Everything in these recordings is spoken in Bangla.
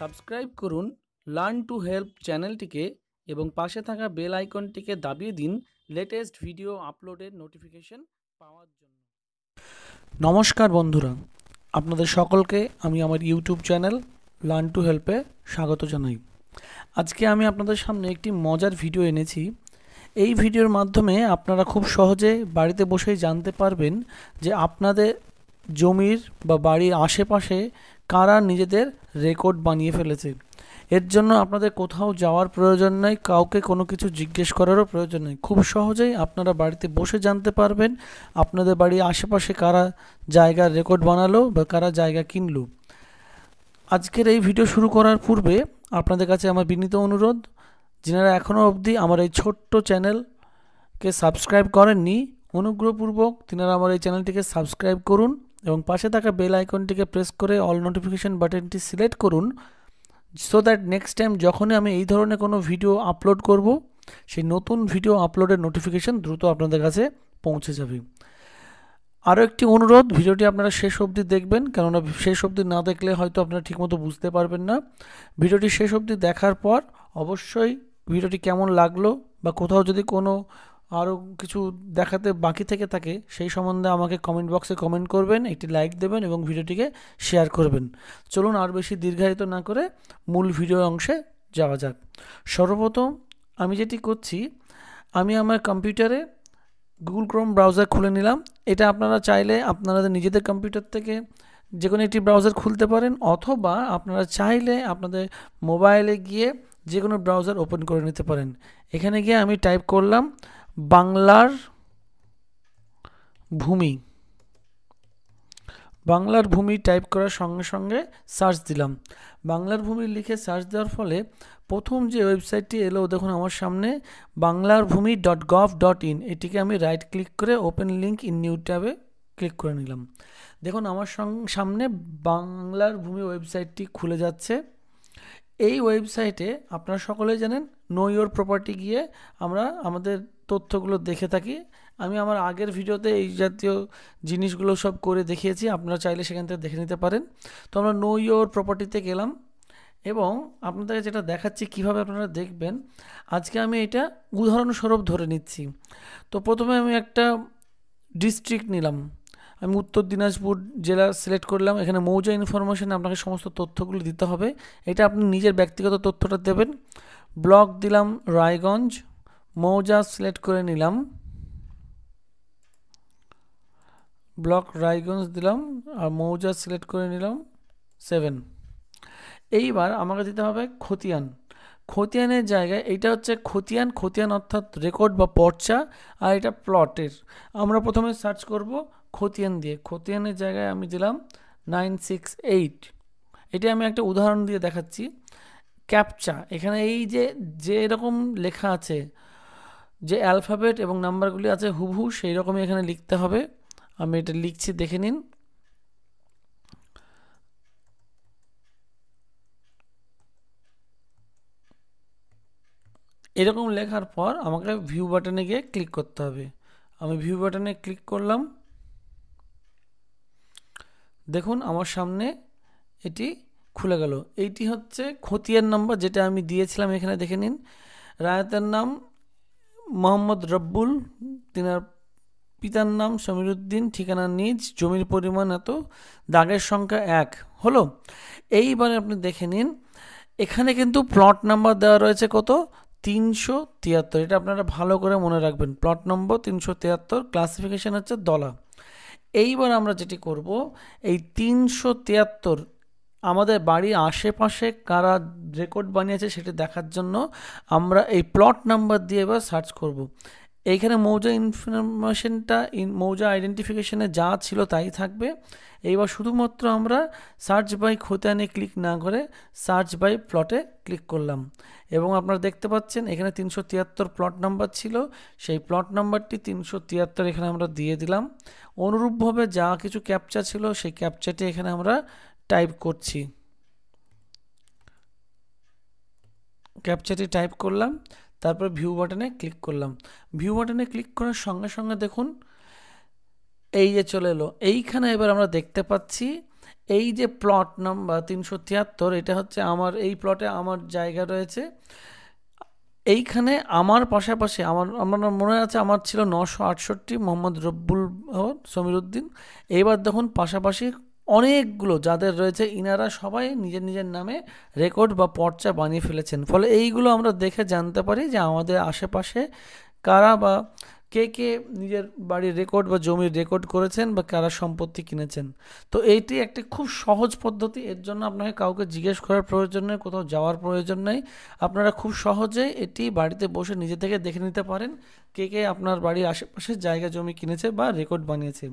সাবস্ক্রাইব করুন লার্ন টু হেল্প চ্যানেলটিকে এবং পাশে থাকা বেল আইকনটিকে দাবিয়ে দিন লেটেস্ট ভিডিও আপলোডের নোটিফিকেশন পাওয়ার জন্য নমস্কার বন্ধুরা আপনাদের সকলকে আমি আমার ইউটিউব চ্যানেল লার্ন টু হেল্পে স্বাগত জানাই আজকে আমি আপনাদের সামনে একটি মজার ভিডিও এনেছি এই ভিডিওর মাধ্যমে আপনারা খুব সহজে বাড়িতে বসেই জানতে পারবেন যে আপনাদের জমির বা বাড়ির আশেপাশে কারা নিজেদের রেকর্ড বানিয়ে ফেলেছে এর জন্য আপনাদের কোথাও যাওয়ার প্রয়োজন নেই কাউকে কোনো কিছু জিজ্ঞেস করারও প্রয়োজন নেই খুব সহজেই আপনারা বাড়িতে বসে জানতে পারবেন আপনাদের বাড়ির আশেপাশে কারা জায়গার রেকর্ড বানালো বা কারা জায়গা কিনলো আজকের এই ভিডিও শুরু করার পূর্বে আপনাদের কাছে আমার বিনীত অনুরোধ যিনারা এখনও অবধি আমার এই ছোট্ট চ্যানেলকে সাবস্ক্রাইব করেননি অনুগ্রহপূর্বক তিনারা আমার এই চ্যানেলটিকে সাবস্ক্রাইব করুন এবং পাশে থাকা বেল আইকনটিকে প্রেস করে অল নোটিফিকেশান বাটনটি সিলেক্ট করুন সো দ্যাট নেক্সট টাইম যখনই আমি এই ধরনের কোনো ভিডিও আপলোড করব সেই নতুন ভিডিও আপলোডের নোটিফিকেশান দ্রুত আপনাদের কাছে পৌঁছে যাবে আরও একটি অনুরোধ ভিডিওটি আপনারা শেষ অবধি দেখবেন কেননা শেষ অবধি না দেখলে হয়তো আপনারা ঠিকমতো বুঝতে পারবেন না ভিডিওটি শেষ অবধি দেখার পর অবশ্যই ভিডিওটি কেমন লাগলো বা কোথাও যদি কোনো আরও কিছু দেখাতে বাকি থেকে থাকে সেই সম্বন্ধে আমাকে কমেন্ট বক্সে কমেন্ট করবেন একটি লাইক দেবেন এবং ভিডিওটিকে শেয়ার করবেন চলুন আর বেশি দীর্ঘায়িত না করে মূল ভিডিও অংশে যাওয়া যাক সর্বপ্রথম আমি যেটি করছি আমি আমার কম্পিউটারে গুগল ক্রোম ব্রাউজার খুলে নিলাম এটা আপনারা চাইলে আপনারা নিজেদের কম্পিউটার থেকে যে কোনো একটি ব্রাউজার খুলতে পারেন অথবা আপনারা চাইলে আপনাদের মোবাইলে গিয়ে যে কোনো ব্রাউজার ওপেন করে নিতে পারেন এখানে গিয়ে আমি টাইপ করলাম বাংলার ভূমি বাংলার ভূমি টাইপ করার সঙ্গে সঙ্গে সার্চ দিলাম বাংলার ভূমি লিখে সার্চ দেওয়ার ফলে প্রথম যে ওয়েবসাইটটি এলো দেখুন আমার সামনে বাংলার ভূমি ডট গভ ডট ইন এটিকে আমি রাইট ক্লিক করে ওপেন লিঙ্ক ইন নিউ ট্যাবে ক্লিক করে নিলাম দেখুন আমার সামনে বাংলার ভূমি ওয়েবসাইটটি খুলে যাচ্ছে এই ওয়েবসাইটে আপনারা সকলে জানেন নো ইয়োর প্রপার্টি গিয়ে আমরা আমাদের তথ্যগুলো দেখে থাকি আমি আমার আগের ভিডিওতে এই জাতীয় জিনিসগুলো সব করে দেখিয়েছি আপনারা চাইলে সেখান থেকে দেখে নিতে পারেন তো আমরা নো ইয়োর প্রপার্টিতে গেলাম এবং আপনাদের যেটা দেখাচ্ছি কিভাবে আপনারা দেখবেন আজকে আমি এটা উদাহরণস্বরূপ ধরে নিচ্ছি তো প্রথমে আমি একটা ডিস্ট্রিক্ট নিলাম আমি উত্তর দিনাজপুর জেলা সিলেক্ট করলাম এখানে মৌজা ইনফরমেশানে আপনাকে সমস্ত তথ্যগুলো দিতে হবে এটা আপনি নিজের ব্যক্তিগত তথ্যটা দেবেন ব্লক দিলাম রায়গঞ্জ মৌজা সিলেক্ট করে নিলাম ব্লক রায়গঞ্জ দিলাম আর মৌজা সিলেক্ট করে নিলাম সেভেন এইবার আমাকে দিতে হবে খতিয়ান খতিয়ানের জায়গায় এটা হচ্ছে খতিয়ান খতিয়ান অর্থাৎ রেকর্ড বা পর্চা আর এটা প্লটের আমরা প্রথমে সার্চ করব খতিয়ান দিয়ে খতিয়ানের জায়গায় আমি দিলাম নাইন সিক্স এইট এটা আমি একটা উদাহরণ দিয়ে দেখাচ্ছি ক্যাপচা এখানে এই যে যে এরকম লেখা আছে যে অ্যালফাবেট এবং নাম্বারগুলি আছে হুবহু সেই রকমই এখানে লিখতে হবে আমি এটা লিখছি দেখে নিন এরকম লেখার পর আমাকে ভিউ বাটনে গিয়ে ক্লিক করতে হবে আমি ভিউ বাটনে ক্লিক করলাম দেখুন আমার সামনে এটি খুলে গেল এইটি হচ্ছে খতিয়ার নাম্বার যেটা আমি দিয়েছিলাম এখানে দেখে নিন রায়তের নাম মোহাম্মদ রব্বুল তিনার পিতার নাম সমীরুদ্দিন ঠিকানা নিজ জমির পরিমাণ এত দাগের সংখ্যা এক হলো এইবারে আপনি দেখে নিন এখানে কিন্তু প্লট নাম্বার দেওয়া রয়েছে কত তিনশো তিয়াত্তর এটা আপনারা ভালো করে মনে রাখবেন প্লট নম্বর তিনশো তিয়াত্তর ক্লাসিফিকেশান হচ্ছে দলা এইবার আমরা যেটি করব এই তিনশো তিয়াত্তর আমাদের বাড়ির আশেপাশে কারা রেকর্ড বানিয়েছে সেটি দেখার জন্য আমরা এই প্লট নাম্বার দিয়ে এবার সার্চ করব। এইখানে মৌজা ইনফরমেশনটা ইন মৌজা আইডেন্টিফিকেশানে যা ছিল তাই থাকবে এইবার শুধুমাত্র আমরা সার্চ বাই খোতানে ক্লিক না করে সার্চ বাই প্লটে ক্লিক করলাম এবং আপনারা দেখতে পাচ্ছেন এখানে তিনশো তিয়াত্তর প্লট নাম্বার ছিল সেই প্লট নাম্বারটি তিনশো তিয়াত্তর এখানে আমরা দিয়ে দিলাম অনুরূপভাবে যা কিছু ক্যাপচা ছিল সেই ক্যাপচাটি এখানে আমরা টাইপ করছি ক্যাপচারটি টাইপ করলাম তারপর ভিউ বাটনে ক্লিক করলাম ভিউ বাটনে ক্লিক করার সঙ্গে সঙ্গে দেখুন এই যে চলে এলো এইখানে এবার আমরা দেখতে পাচ্ছি এই যে প্লট নাম্বার তিনশো তিয়াত্তর এটা হচ্ছে আমার এই প্লটে আমার জায়গা রয়েছে এইখানে আমার পাশাপাশি আমার আমার মনে আছে আমার ছিল নশো আটষট্টি মোহাম্মদ রব্বুল সমীরুদ্দিন এইবার দেখুন পাশাপাশি অনেকগুলো যাদের রয়েছে ইনারা সবাই নিজের নিজের নামে রেকর্ড বা পর্চা বানিয়ে ফেলেছেন ফলে এইগুলো আমরা দেখে জানতে পারি যে আমাদের আশেপাশে কারা বা কে কে নিজের বাড়ির রেকর্ড বা জমির রেকর্ড করেছেন বা কারা সম্পত্তি কিনেছেন তো এইটি একটি খুব সহজ পদ্ধতি এর জন্য আপনাকে কাউকে জিজ্ঞেস করার প্রয়োজন নেই কোথাও যাওয়ার প্রয়োজন নেই আপনারা খুব সহজে এটি বাড়িতে বসে নিজে থেকে দেখে নিতে পারেন কে কে আপনার বাড়ির আশেপাশে জায়গা জমি কিনেছে বা রেকর্ড বানিয়েছে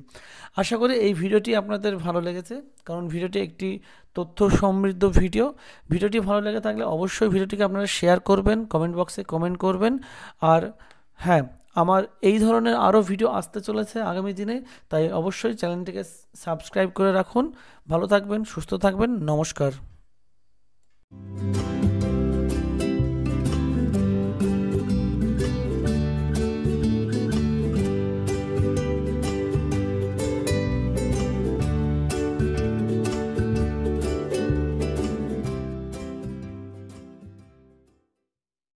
আশা করি এই ভিডিওটি আপনাদের ভালো লেগেছে কারণ ভিডিওটি একটি তথ্য সমৃদ্ধ ভিডিও ভিডিওটি ভালো লেগে থাকলে অবশ্যই ভিডিওটিকে আপনারা শেয়ার করবেন কমেন্ট বক্সে কমেন্ট করবেন আর হ্যাঁ আমার এই ধরনের আরও ভিডিও আসতে চলেছে আগামী দিনে তাই অবশ্যই চ্যানেলটিকে সাবস্ক্রাইব করে রাখুন ভালো থাকবেন সুস্থ থাকবেন নমস্কার